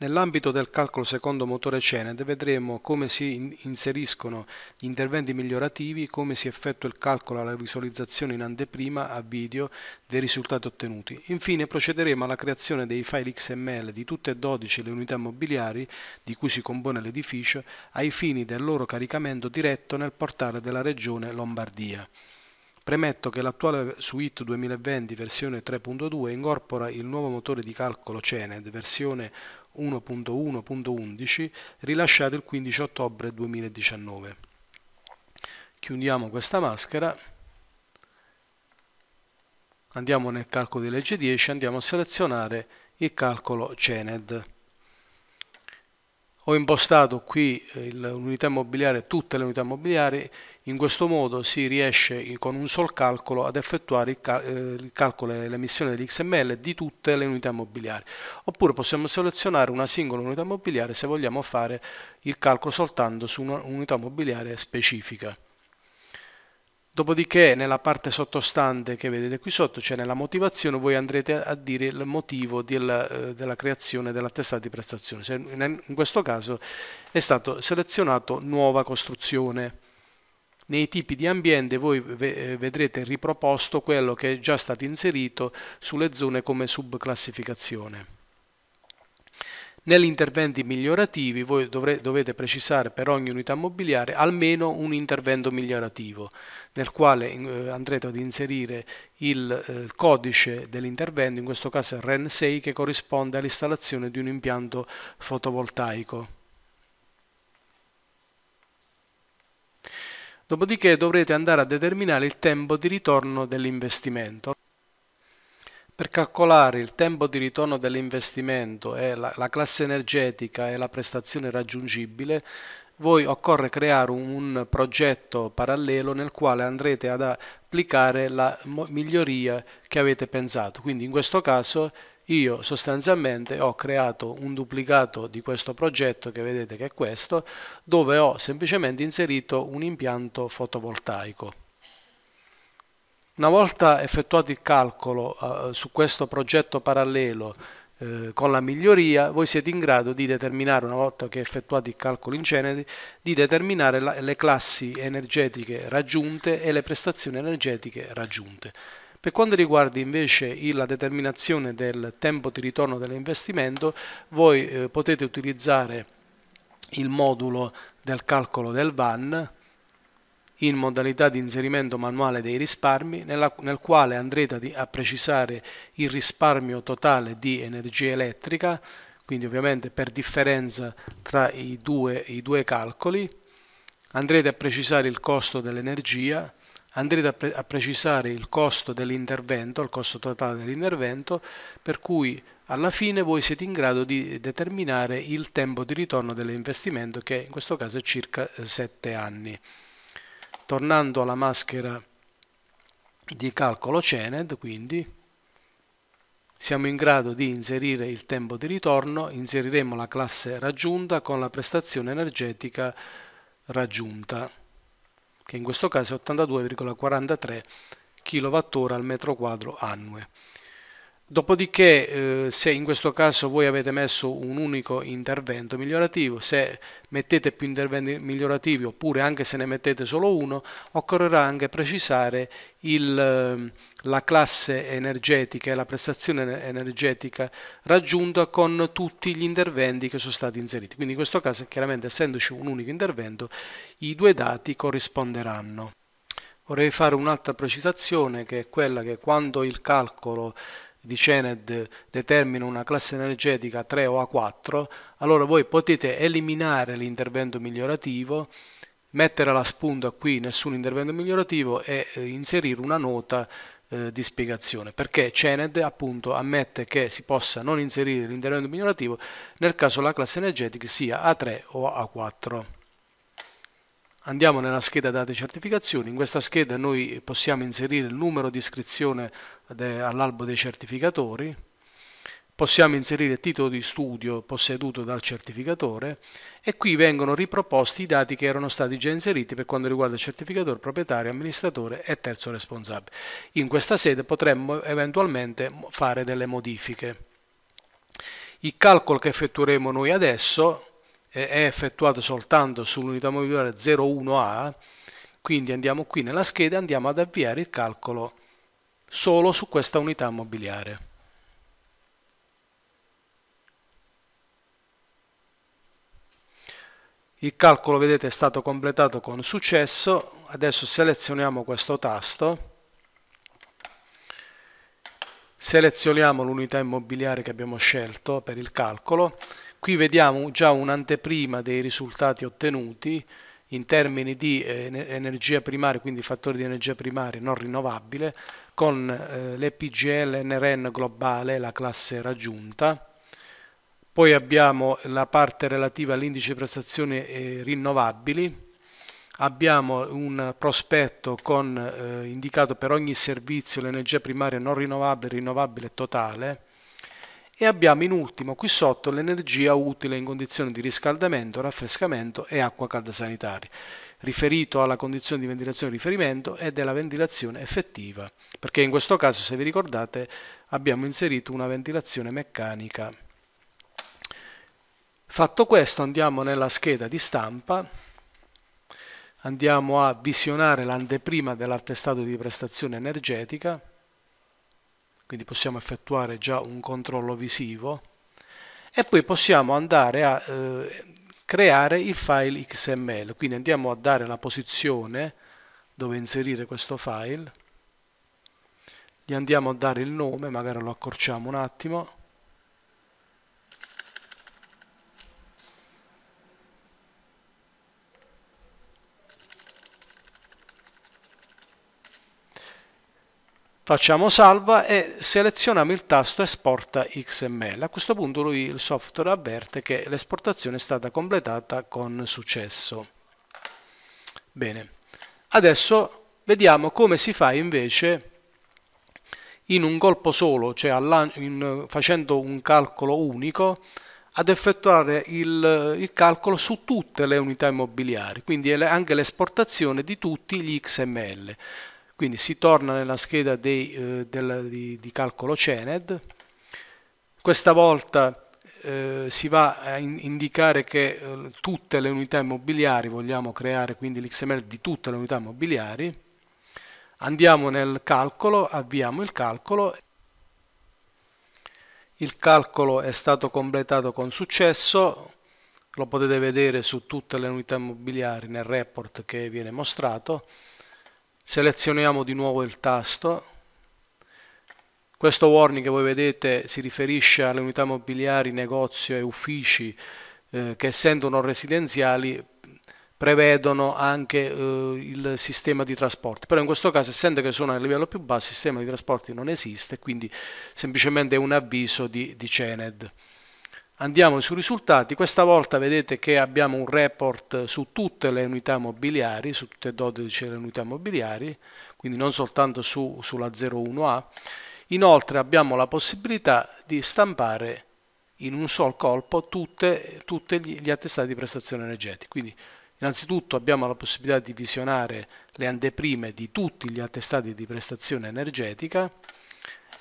Nell'ambito del calcolo secondo motore CENED vedremo come si inseriscono gli interventi migliorativi, come si effettua il calcolo alla visualizzazione in anteprima a video dei risultati ottenuti. Infine procederemo alla creazione dei file XML di tutte e 12 le unità mobiliari di cui si compone l'edificio ai fini del loro caricamento diretto nel portale della regione Lombardia. Premetto che l'attuale Suite 2020 versione 3.2 incorpora il nuovo motore di calcolo CENED versione 1.2 1.1.11 rilasciato il 15 ottobre 2019. Chiudiamo questa maschera, andiamo nel calcolo di legge 10 andiamo a selezionare il calcolo CENED ho impostato qui eh, l'unità immobiliare, tutte le unità immobiliari, in questo modo si riesce con un sol calcolo ad effettuare il, eh, calcolo e l'emissione dell'XML di tutte le unità immobiliari. Oppure possiamo selezionare una singola unità immobiliare se vogliamo fare il calcolo soltanto su un'unità immobiliare specifica. Dopodiché nella parte sottostante che vedete qui sotto, cioè nella motivazione, voi andrete a dire il motivo del, eh, della creazione dell'attestato di prestazione. In questo caso è stato selezionato nuova costruzione. Nei tipi di ambiente voi eh, vedrete riproposto quello che è già stato inserito sulle zone come subclassificazione. Negli interventi migliorativi voi dovre, dovete precisare per ogni unità immobiliare almeno un intervento migliorativo nel quale eh, andrete ad inserire il eh, codice dell'intervento, in questo caso il REN6 che corrisponde all'installazione di un impianto fotovoltaico. Dopodiché dovrete andare a determinare il tempo di ritorno dell'investimento per calcolare il tempo di ritorno dell'investimento e la, la, classe energetica e la prestazione raggiungibile, voi occorre creare un, un progetto parallelo nel quale andrete ad applicare la miglioria che avete pensato. Quindi in questo caso io sostanzialmente ho creato un duplicato di questo progetto che vedete che è questo, dove ho semplicemente inserito un impianto fotovoltaico. Una volta effettuato il calcolo eh, su questo progetto parallelo eh, con la miglioria, voi siete in grado di determinare, una volta che effettuate il calcolo in genere, di determinare la, le classi energetiche raggiunte e le prestazioni energetiche raggiunte. Per quanto riguarda invece la determinazione del tempo di ritorno dell'investimento, voi eh, potete utilizzare il modulo del calcolo del VAN, in modalità di inserimento manuale dei risparmi nella, nel quale andrete a precisare il risparmio totale di energia elettrica, quindi ovviamente per differenza tra i due, i due calcoli, andrete a precisare il costo dell'energia, andrete a, pre a, precisare il costo dell'intervento, il costo totale dell'intervento, per cui alla fine voi siete in grado di determinare il tempo di ritorno dell'investimento che in questo caso è circa 7 eh, anni tornando alla maschera di calcolo CENED, quindi siamo in grado di inserire il tempo di ritorno, inseriremo la classe raggiunta con la prestazione energetica raggiunta, che in questo caso è 82,43 kWh al metro quadro annue. Dopodiché, eh, se in questo caso voi avete messo un unico intervento migliorativo, se mettete più interventi migliorativi oppure anche se ne mettete solo uno, occorrerà anche precisare il, ehm, la classe energetica e la prestazione energetica raggiunta con tutti gli interventi che sono stati inseriti. Quindi in questo caso, chiaramente essendoci un unico intervento, i due dati corrisponderanno. Vorrei fare un'altra precisazione che è quella che quando il calcolo di CENED determina una classe energetica 3 o A4, allora voi potete eliminare l'intervento migliorativo, mettere alla spunta qui nessun intervento migliorativo e eh, inserire una nota eh, di spiegazione perché CENED appunto ammette che si possa non inserire l'intervento migliorativo nel caso la classe energetica sia A3 o A4. Andiamo nella scheda date certificazioni, in questa scheda noi possiamo inserire il numero di iscrizione all'albo dei certificatori, possiamo inserire il titolo di studio posseduto dal certificatore e qui vengono riproposti i dati che erano stati già inseriti per quanto riguarda il certificatore, proprietario, amministratore e terzo responsabile. In questa sede potremmo eventualmente fare delle modifiche. Il calcolo che effettueremo noi adesso è effettuato soltanto sull'unità mobiliare 01A, quindi andiamo qui nella scheda e andiamo ad avviare il calcolo solo su questa unità mobiliare. Il calcolo vedete è stato completato con successo, adesso selezioniamo questo tasto, selezioniamo l'unità immobiliare che abbiamo scelto per il calcolo Qui vediamo già un'anteprima dei risultati ottenuti in termini di eh, energia primaria, quindi fattori di energia primaria non rinnovabile, con eh, l'EPGL NRN globale, la classe raggiunta. Poi abbiamo la parte relativa all'indice prestazioni eh, rinnovabili, abbiamo un prospetto con, eh, indicato per ogni servizio l'energia primaria non rinnovabile, rinnovabile totale, e abbiamo in ultimo qui sotto l'energia utile in condizioni di riscaldamento, raffrescamento e acqua calda sanitaria, riferito alla condizione di ventilazione riferimento e della ventilazione effettiva, perché in questo caso, se vi ricordate, abbiamo inserito una ventilazione meccanica. Fatto questo andiamo nella scheda di stampa, andiamo a visionare l'anteprima dell'attestato di prestazione energetica, quindi possiamo effettuare già un controllo visivo e poi possiamo andare a eh, creare il file XML, quindi andiamo a dare la posizione dove inserire questo file, gli andiamo a dare il nome, magari lo accorciamo un attimo, facciamo salva e selezioniamo il tasto esporta XML. A questo punto lui, il software avverte che l'esportazione è stata completata con successo. Bene, adesso vediamo come si fa invece in un colpo solo, cioè in, facendo un calcolo unico, ad effettuare il, il, calcolo su tutte le unità immobiliari, quindi anche l'esportazione di tutti gli XML. Quindi si torna nella scheda dei, eh, del, di, di, calcolo CENED, questa volta eh, si va a in indicare che eh, tutte le unità immobiliari, vogliamo creare quindi l'XML di tutte le unità immobiliari, andiamo nel calcolo, avviamo il calcolo il calcolo è stato completato con successo, lo potete vedere su tutte le unità immobiliari nel report che viene mostrato selezioniamo di nuovo il tasto questo warning che voi vedete si riferisce alle unità mobiliari, negozio e uffici eh, che essendo non residenziali prevedono anche eh, il sistema di trasporti però in questo caso essendo che sono a livello più basso il sistema di trasporti non esiste quindi semplicemente è un avviso di, di CENED Andiamo sui risultati, questa volta vedete che abbiamo un report su tutte le unità mobiliari, su tutte e 12 le unità mobiliari, quindi non soltanto su, sulla 01A. Inoltre abbiamo la possibilità di stampare in un sol colpo tutti gli attestati di prestazione energetica. Quindi innanzitutto abbiamo la possibilità di visionare le anteprime di tutti gli attestati di prestazione energetica,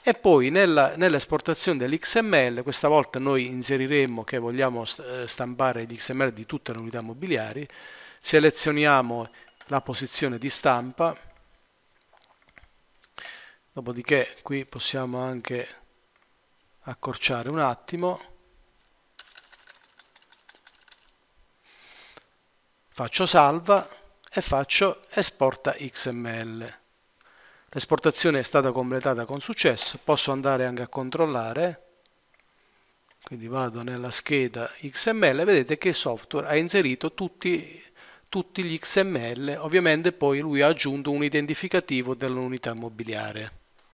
e poi nella, nell'esportazione dell'XML, questa volta noi inseriremo che vogliamo eh, stampare gli XML di tutte le unità mobiliari, selezioniamo la posizione di stampa, dopodiché qui possiamo anche accorciare un attimo, faccio salva e faccio esporta XML. L'esportazione è stata completata con successo, posso andare anche a controllare, quindi vado nella scheda XML, vedete che il software ha inserito tutti, tutti gli XML, ovviamente poi lui ha aggiunto un identificativo dell'unità immobiliare.